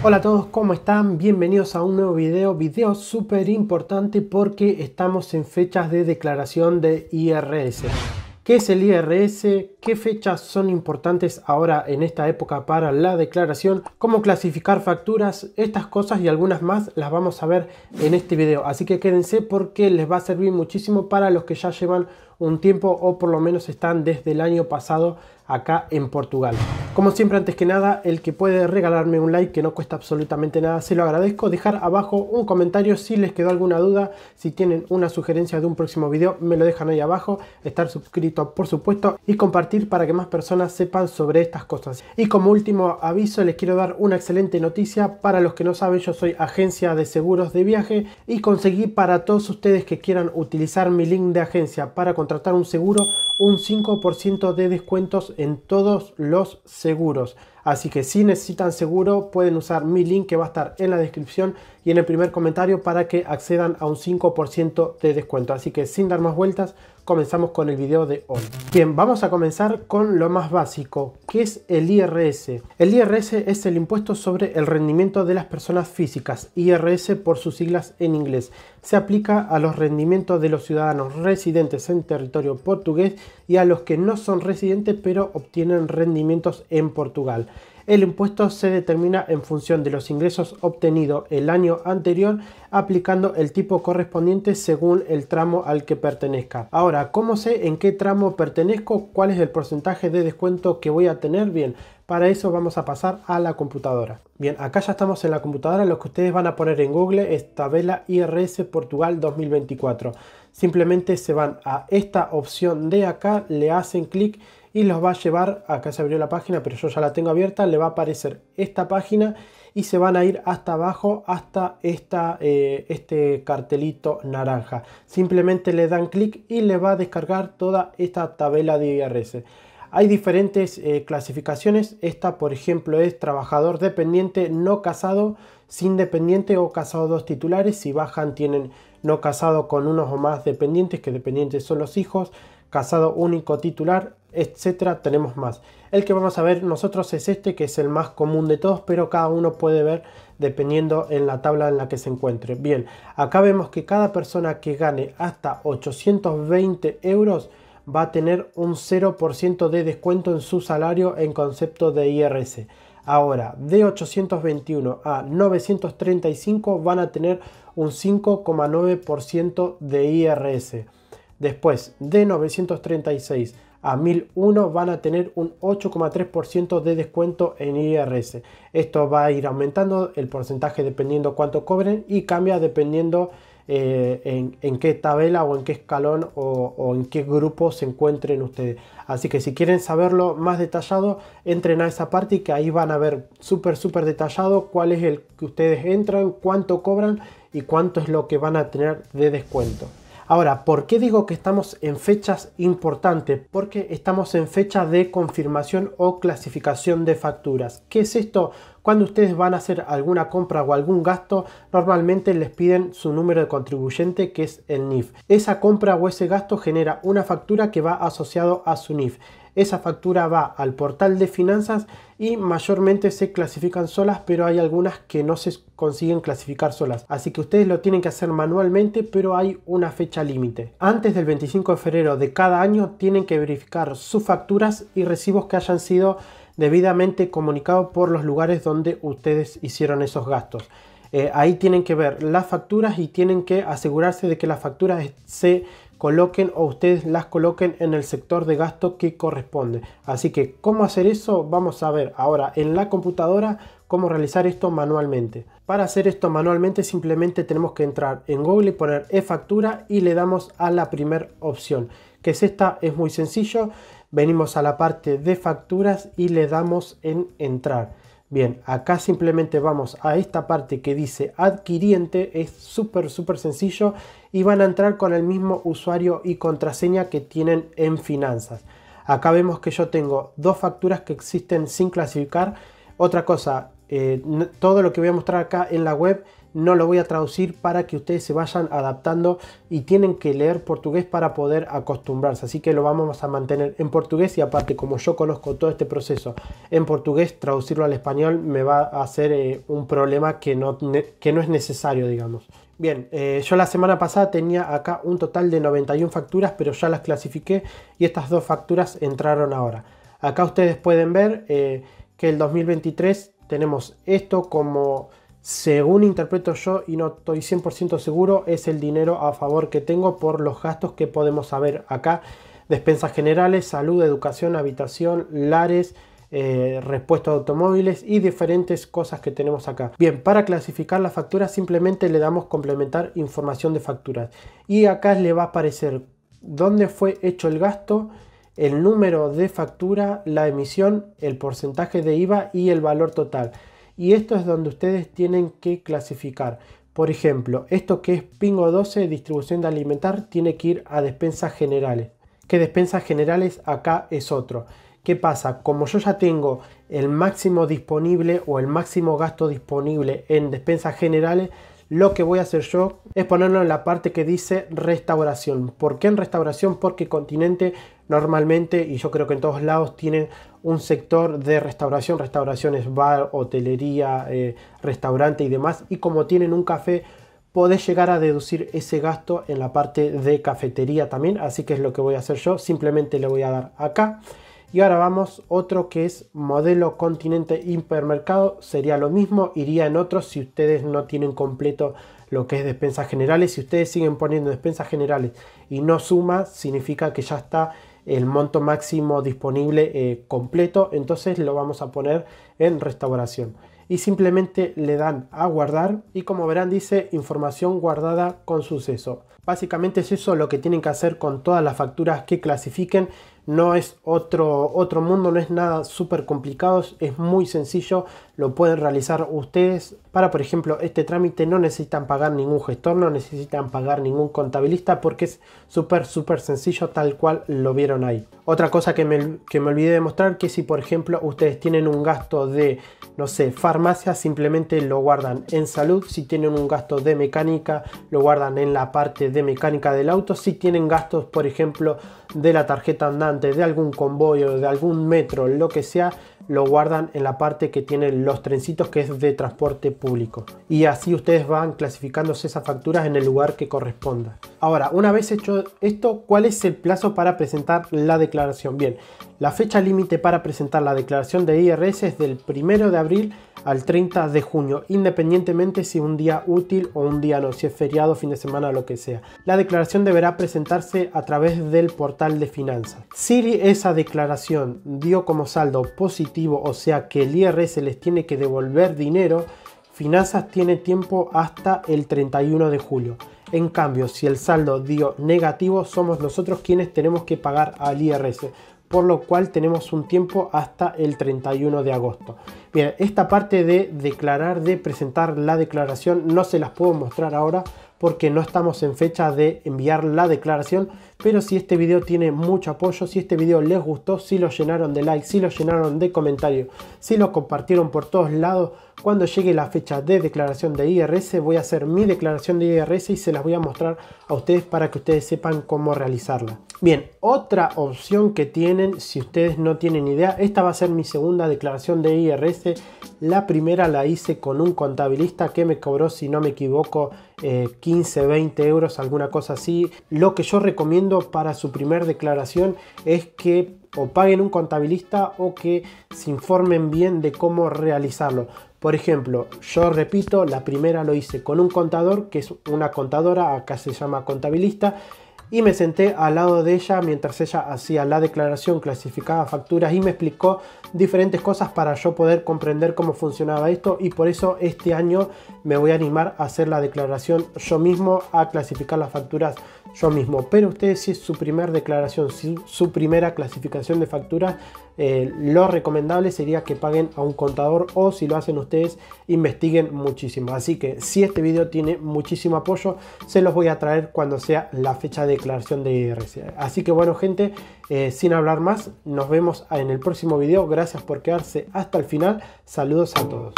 Hola a todos, ¿cómo están? Bienvenidos a un nuevo video, video súper importante porque estamos en fechas de declaración de IRS. ¿Qué es el IRS? ¿Qué fechas son importantes ahora en esta época para la declaración? ¿Cómo clasificar facturas? Estas cosas y algunas más las vamos a ver en este video. Así que quédense porque les va a servir muchísimo para los que ya llevan un tiempo o por lo menos están desde el año pasado acá en Portugal. Como siempre, antes que nada, el que puede regalarme un like que no cuesta absolutamente nada, se lo agradezco. Dejar abajo un comentario si les quedó alguna duda, si tienen una sugerencia de un próximo video, me lo dejan ahí abajo. Estar suscrito, por supuesto, y compartir para que más personas sepan sobre estas cosas. Y como último aviso, les quiero dar una excelente noticia. Para los que no saben, yo soy agencia de seguros de viaje y conseguí para todos ustedes que quieran utilizar mi link de agencia para contratar un seguro un 5% de descuentos en todos los seguros. Así que si necesitan seguro pueden usar mi link que va a estar en la descripción y en el primer comentario para que accedan a un 5% de descuento. Así que sin dar más vueltas comenzamos con el video de hoy. Bien, vamos a comenzar con lo más básico, que es el IRS. El IRS es el impuesto sobre el rendimiento de las personas físicas, IRS por sus siglas en inglés. Se aplica a los rendimientos de los ciudadanos residentes en territorio portugués y a los que no son residentes pero obtienen rendimientos en Portugal. El impuesto se determina en función de los ingresos obtenidos el año anterior aplicando el tipo correspondiente según el tramo al que pertenezca. Ahora, ¿cómo sé en qué tramo pertenezco? ¿Cuál es el porcentaje de descuento que voy a tener? Bien, para eso vamos a pasar a la computadora. Bien, acá ya estamos en la computadora. Lo que ustedes van a poner en Google es tabela IRS Portugal 2024. Simplemente se van a esta opción de acá, le hacen clic y los va a llevar, acá se abrió la página, pero yo ya la tengo abierta, le va a aparecer esta página y se van a ir hasta abajo, hasta esta, eh, este cartelito naranja. Simplemente le dan clic y le va a descargar toda esta tabla de IRS. Hay diferentes eh, clasificaciones. Esta, por ejemplo, es trabajador dependiente no casado, sin dependiente o casado dos titulares. Si bajan, tienen no casado con unos o más dependientes, que dependientes son los hijos. Casado único titular, etcétera, tenemos más. El que vamos a ver nosotros es este, que es el más común de todos, pero cada uno puede ver dependiendo en la tabla en la que se encuentre. Bien, acá vemos que cada persona que gane hasta 820 euros va a tener un 0% de descuento en su salario en concepto de irs Ahora, de 821 a 935 van a tener un 5,9% de IRS. Después, de 936 a 1001 van a tener un 8,3% de descuento en IRS. Esto va a ir aumentando el porcentaje dependiendo cuánto cobren y cambia dependiendo eh, en, qué tabla o en qué escalón o, o, en qué grupo se encuentren ustedes. Así que si quieren saberlo más detallado, entren a esa parte y que ahí van a ver súper, súper detallado cuál es el que ustedes entran, cuánto cobran y cuánto es lo que van a tener de descuento. Ahora, ¿por qué digo que estamos en fechas importantes? Porque estamos en fecha de confirmación o clasificación de facturas. ¿Qué es esto? Cuando ustedes van a hacer alguna compra o algún gasto, normalmente les piden su número de contribuyente que es el NIF. Esa compra o ese gasto genera una factura que va asociado a su NIF. Esa factura va al portal de finanzas y mayormente se clasifican solas, pero hay algunas que no se consiguen clasificar solas. Así que ustedes lo tienen que hacer manualmente, pero hay una fecha límite. Antes del 25 de febrero de cada año tienen que verificar sus facturas y recibos que hayan sido debidamente comunicados por los lugares donde ustedes hicieron esos gastos. Eh, ahí tienen que ver las facturas y tienen que asegurarse de que las facturas se coloquen o ustedes las coloquen en el sector de gasto que corresponde. Así que cómo hacer eso vamos a ver ahora en la computadora cómo realizar esto manualmente. Para hacer esto manualmente simplemente tenemos que entrar en Google y poner e-factura y le damos a la primera opción que es esta, es muy sencillo. Venimos a la parte de facturas y le damos en entrar Bien, acá simplemente vamos a esta parte que dice adquiriente, es súper, súper sencillo y van a entrar con el mismo usuario y contraseña que tienen en finanzas. Acá vemos que yo tengo dos facturas que existen sin clasificar. Otra cosa, eh, todo lo que voy a mostrar acá en la web no lo voy a traducir para que ustedes se vayan adaptando y tienen que leer portugués para poder acostumbrarse. Así que lo vamos a mantener en portugués y aparte como yo conozco todo este proceso en portugués, traducirlo al español me va a hacer eh, un problema que no, que no es necesario, digamos. Bien, eh, yo la semana pasada tenía acá un total de 91 facturas, pero ya las clasifiqué y estas dos facturas entraron ahora. Acá ustedes pueden ver eh, que el 2023 tenemos esto como según interpreto yo, y no estoy 100% seguro, es el dinero a favor que tengo por los gastos que podemos saber acá. Despensas generales, salud, educación, habitación, lares, eh, respuesta de automóviles y diferentes cosas que tenemos acá. Bien, para clasificar las facturas simplemente le damos complementar información de facturas. Y acá le va a aparecer dónde fue hecho el gasto, el número de factura, la emisión, el porcentaje de IVA y el valor total y esto es donde ustedes tienen que clasificar. Por ejemplo, esto que es Pingo 12, distribución de alimentar, tiene que ir a despensas generales. ¿Qué despensas generales acá es otro. ¿Qué pasa? Como yo ya tengo el máximo disponible o el máximo gasto disponible en despensas generales, lo que voy a hacer yo es ponerlo en la parte que dice restauración. ¿Por qué en restauración? Porque Continente normalmente, y yo creo que en todos lados, tienen un sector de restauración, restauraciones, bar, hotelería, eh, restaurante y demás. Y como tienen un café, podés llegar a deducir ese gasto en la parte de cafetería también. Así que es lo que voy a hacer yo. Simplemente le voy a dar acá. Y ahora vamos otro que es modelo continente hipermercado. Sería lo mismo, iría en otro si ustedes no tienen completo lo que es despensas generales. Si ustedes siguen poniendo despensas generales y no suma, significa que ya está el monto máximo disponible eh, completo, entonces lo vamos a poner en restauración. Y simplemente le dan a guardar y como verán dice información guardada con suceso. Básicamente es eso lo que tienen que hacer con todas las facturas que clasifiquen. No es otro, otro mundo, no es nada súper complicado, es muy sencillo lo pueden realizar ustedes. Para, por ejemplo, este trámite no necesitan pagar ningún gestor, no necesitan pagar ningún contabilista porque es súper, súper sencillo tal cual lo vieron ahí. Otra cosa que me, olvidé de mostrar que si, por ejemplo, ustedes tienen un gasto de, no sé, farmacia, simplemente lo guardan en salud. Si tienen un gasto de mecánica, lo guardan en la parte de mecánica del auto. Si tienen gastos, por ejemplo, de la tarjeta andante, de algún convoy o de algún metro, lo que sea, lo guardan en la parte que tiene los trencitos que es de transporte público. Y así ustedes van clasificándose esas facturas en el lugar que corresponda. Ahora, una vez hecho esto, ¿cuál es el plazo para presentar la declaración? Bien, la fecha límite para presentar la declaración de IRS es del 1 de abril al 30 de junio, independientemente si un día útil o un día no, si es feriado, fin de semana, lo que sea. La declaración deberá presentarse a través del portal de finanzas. Si esa declaración dio como saldo positivo, o sea que el IRS les tiene que devolver dinero, Finanzas tiene tiempo hasta el 31 de julio. En cambio, si el saldo dio negativo, somos nosotros quienes tenemos que pagar al IRS por lo cual tenemos un tiempo hasta el 31 de agosto. Bien, esta parte de declarar, de presentar la declaración, no se las puedo mostrar ahora porque no estamos en fecha de enviar la declaración, pero si este video tiene mucho apoyo, si este video les gustó, si lo llenaron de like, si lo llenaron de comentarios, si lo compartieron por todos lados, cuando llegue la fecha de declaración de IRS, voy a hacer mi declaración de IRS y se las voy a mostrar a ustedes para que ustedes sepan cómo realizarla. Bien, otra opción que tienen, si ustedes no tienen idea, esta va a ser mi segunda declaración de IRS. La primera la hice con un contabilista que me cobró, si no me equivoco, 15, eh, 20 euros, alguna cosa así. Lo que yo recomiendo para su primer declaración es que o paguen un contabilista o que se informen bien de cómo realizarlo. Por ejemplo, yo repito, la primera lo hice con un contador, que es una contadora, acá se llama contabilista, y me senté al lado de ella mientras ella hacía la declaración, clasificaba facturas y me explicó diferentes cosas para yo poder comprender cómo funcionaba esto y por eso este año me voy a animar a hacer la declaración yo mismo, a clasificar las facturas yo mismo. Pero ustedes si es su primera declaración, si su primera clasificación de facturas, eh, lo recomendable sería que paguen a un contador o si lo hacen ustedes, investiguen muchísimo. Así que si este video tiene muchísimo apoyo, se los voy a traer cuando sea la fecha de declaración de IRC. Así que bueno gente, eh, sin hablar más, nos vemos en el próximo video. Gracias por quedarse hasta el final. Saludos a todos.